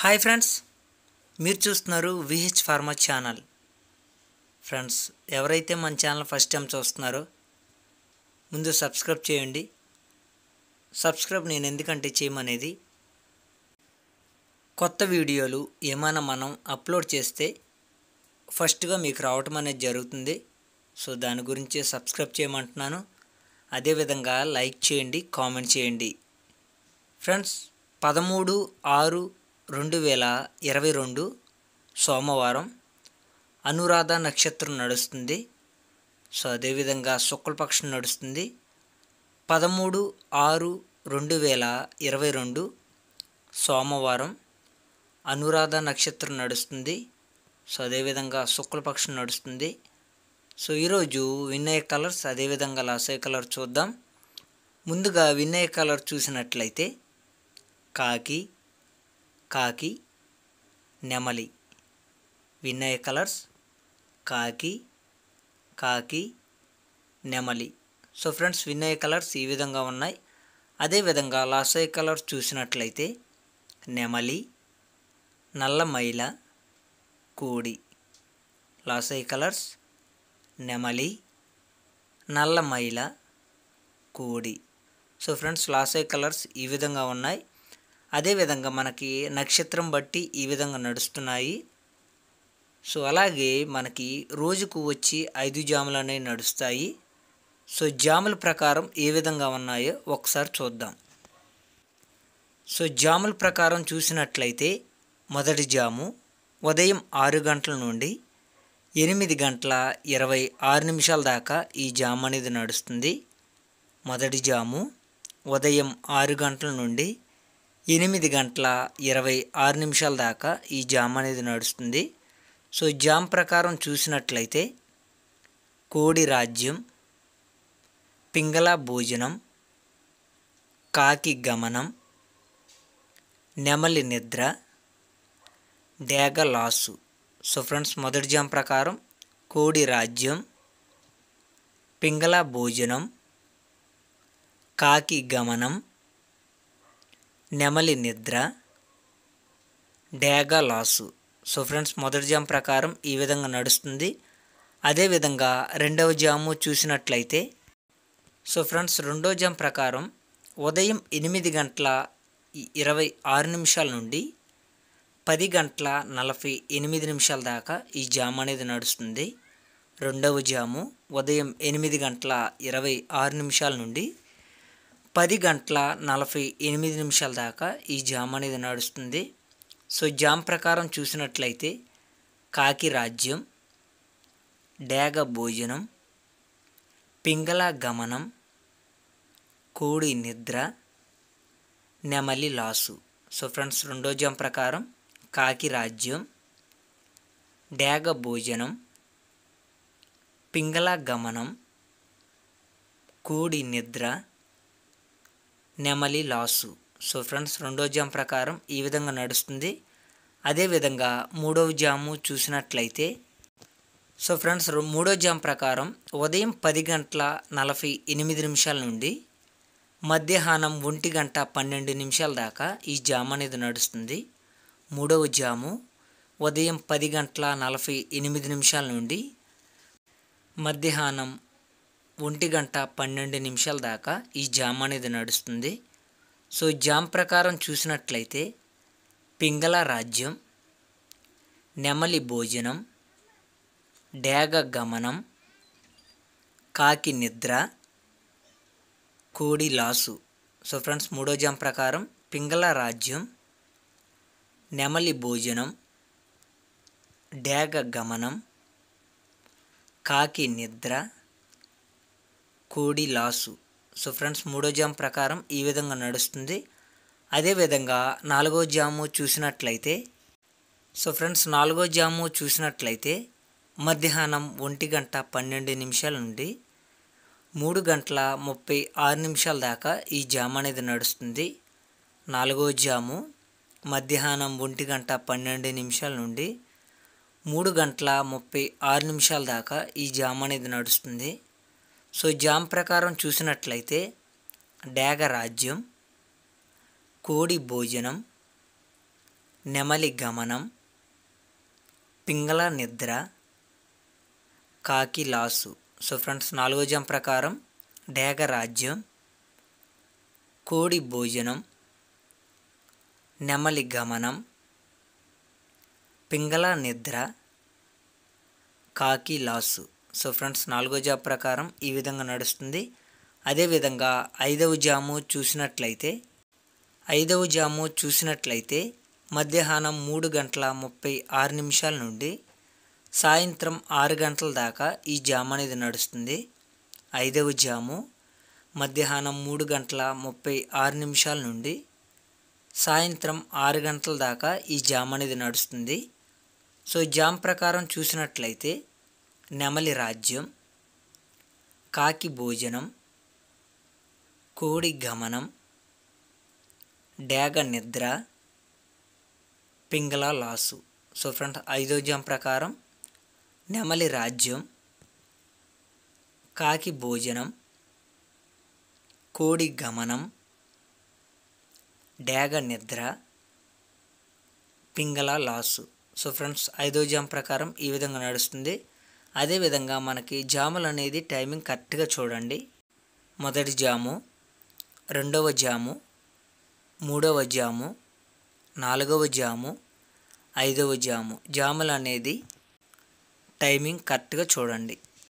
hi friends మీరు చూస్తున్నారు VH pharma channel friends ఎవరైతే మన ఛానల్ ఫస్ట్ టైం చూస్తున్నారో ముందు సబ్స్క్రైబ్ చేయండి సబ్స్క్రైబ్ నేను ఎందుకంటే చేయమనేది కొత్త వీడియోలు ఏమైనా మనం అప్లోడ్ చేస్తే ఫస్ట్గా మీకు రావటం అనేది జరుగుతుంది సో దాని గురించి సబ్స్క్రైబ్ చేయమంటున్నాను అదేవిధంగా లైక్ చేయండి కామెంట్ చేయండి ఫ్రెండ్స్ పదమూడు ఆరు రెండు వేల ఇరవై రెండు సోమవారం అనురాధ నక్షత్రం నడుస్తుంది సో అదేవిధంగా శుక్లపక్షం నడుస్తుంది పదమూడు ఆరు రెండు వేల ఇరవై రెండు సోమవారం అనురాధ నక్షత్రం నడుస్తుంది సో అదేవిధంగా శుక్లపక్షం నడుస్తుంది సో ఈరోజు వినయ కలర్స్ అదేవిధంగా లాసయ కలర్ చూద్దాం ముందుగా వినయ కలర్ చూసినట్లయితే కాకి కాకి నెమలి వినయ కలర్స్ కాకి కాకి నెమలి సో ఫ్రెండ్స్ వినయ కలర్స్ ఈ విధంగా ఉన్నాయి అదేవిధంగా లాసయ కలర్స్ చూసినట్లయితే నెమలి నల్ల మైల కోడి లాసయ కలర్స్ నెమలి నల్ల మైల కోడి సో ఫ్రెండ్స్ లాసయ కలర్స్ ఈ విధంగా ఉన్నాయి అదేవిధంగా మనకి నక్షత్రం బట్టి ఈ విధంగా నడుస్తున్నాయి సో అలాగే మనకి రోజుకు వచ్చి ఐదు జాములు అనేవి నడుస్తాయి సో జాముల ప్రకారం ఏ విధంగా ఉన్నాయో ఒకసారి చూద్దాం సో జాముల ప్రకారం చూసినట్లయితే మొదటి జాము ఉదయం ఆరు గంటల నుండి ఎనిమిది గంటల ఇరవై ఆరు నిమిషాల దాకా ఈ జాము అనేది నడుస్తుంది మొదటి జాము ఉదయం ఆరు గంటల నుండి ఎనిమిది గంటల ఇరవై ఆరు నిమిషాల దాకా ఈ జామ్ అనేది నడుస్తుంది సో జామ్ ప్రకారం చూసినట్లయితే కోడి రాజ్యం పింగళ భోజనం కాకి గమనం నెమలి నిద్ర డేగ లాసు సో ఫ్రెండ్స్ మొదటి జామ్ ప్రకారం కోడి రాజ్యం పింగళ భోజనం కాకి గమనం నెమలి నిద్ర డేగా లాసు సో ఫ్రెండ్స్ మొదటి జామ్ ప్రకారం ఈ విధంగా నడుస్తుంది అదేవిధంగా రెండవ జాము చూసినట్లయితే సో ఫ్రెండ్స్ రెండవ జామ్ ప్రకారం ఉదయం ఎనిమిది గంటల ఇరవై ఆరు నిమిషాల నుండి పది గంటల నలభై ఎనిమిది నిమిషాల దాకా ఈ జామ్ అనేది నడుస్తుంది రెండవ జాము ఉదయం ఎనిమిది గంటల ఇరవై ఆరు నిమిషాల నుండి పది గంటల నలభై ఎనిమిది నిమిషాల దాకా ఈ జామ్ అనేది నడుస్తుంది సో జామ్ ప్రకారం చూసినట్లయితే కాకి రాజ్యం డేగ భోజనం పింగళ గమనం కోడి నిద్ర నెమలి లాసు సో ఫ్రెండ్స్ రెండో జామ్ ప్రకారం కాకి రాజ్యం డేగ భోజనం పింగళ గమనం కోడి నిద్ర నెమలి లాసు సో ఫ్రెండ్స్ రెండో జామ్ ప్రకారం ఈ విధంగా నడుస్తుంది అదేవిధంగా మూడవ జాము చూసినట్లయితే సో ఫ్రెండ్స్ మూడో జామ్ ప్రకారం ఉదయం పది గంటల నలభై ఎనిమిది నిమిషాల నుండి మధ్యాహ్నం ఒంటి గంట పన్నెండు నిమిషాల దాకా ఈ జామ్ అనేది నడుస్తుంది మూడవ జాము ఉదయం పది గంటల నలభై ఎనిమిది నిమిషాల నుండి మధ్యాహ్నం ఒంటి గంట పన్నెండు నిమిషాల దాకా ఈ జామ్ అనేది నడుస్తుంది సో జామ్ ప్రకారం చూసినట్లయితే పింగళ రాజ్యం నెమలి భోజనం డేగ గమనం కాకి నిద్ర కోడి లాసు సో ఫ్రెండ్స్ మూడో జామ్ ప్రకారం పింగళ రాజ్యం నెమలి భోజనం డేగ గమనం కాకి నిద్ర కోడి లాసు సో ఫ్రెండ్స్ మూడో జామ్ ప్రకారం ఈ విధంగా నడుస్తుంది అదేవిధంగా నాలుగో జాము చూసినట్లయితే సో ఫ్రెండ్స్ నాలుగో జాము చూసినట్లయితే మధ్యాహ్నం ఒంటి గంట పన్నెండు నిమిషాల నుండి మూడు గంటల ముప్పై ఆరు నిమిషాల దాకా ఈ జామ్ అనేది నడుస్తుంది నాలుగో జాము మధ్యాహ్నం ఒంటి గంట పన్నెండు నిమిషాల నుండి మూడు గంటల ముప్పై ఆరు నిమిషాల దాకా ఈ జామ్ అనేది నడుస్తుంది సో జామ్ ప్రకారం చూసినట్లయితే డేగ రాజ్యం కోడి భోజనం నెమలి గమనం పింగళ నిద్ర కాకి లాసు సో ఫ్రెండ్స్ నాలుగో జామ్ ప్రకారం డేగ రాజ్యం కోడి భోజనం నెమలి గమనం పింగళ నిద్ర కాకి లాసు సో ఫ్రెండ్స్ నాలుగో జాబ్ ప్రకారం ఈ విధంగా నడుస్తుంది అదేవిధంగా ఐదవ జాము చూసినట్లయితే ఐదవ జాము చూసినట్లయితే మధ్యాహ్నం మూడు గంటల ముప్పై ఆరు నిమిషాల నుండి సాయంత్రం ఆరు గంటల దాకా ఈ జామ్ అనేది నడుస్తుంది ఐదవ జాము మధ్యాహ్నం మూడు గంటల ముప్పై ఆరు నిమిషాల నుండి సాయంత్రం ఆరు గంటల దాకా ఈ జామ్ అనేది నడుస్తుంది సో జామ్ ప్రకారం చూసినట్లయితే నెమలి రాజ్యం కాకి భోజనం కోడి గమనం డేగ నిద్ర పింగళ లాసు సో ఫ్రెండ్స్ ఐదో ప్రకారం నెమలి రాజ్యం కాకి భోజనం కోడి గమనం డేగ నిద్ర పింగళ లాసు సో ఫ్రెండ్స్ ఐదో ప్రకారం ఈ విధంగా నడుస్తుంది అదేవిధంగా మనకి జాములు అనేది టైమింగ్ కరెక్ట్గా చూడండి మొదటి జాము రెండవ జాము మూడవ జాము నాలుగవ జాము ఐదవ జాము జాములు అనేది టైమింగ్ కరెక్ట్గా చూడండి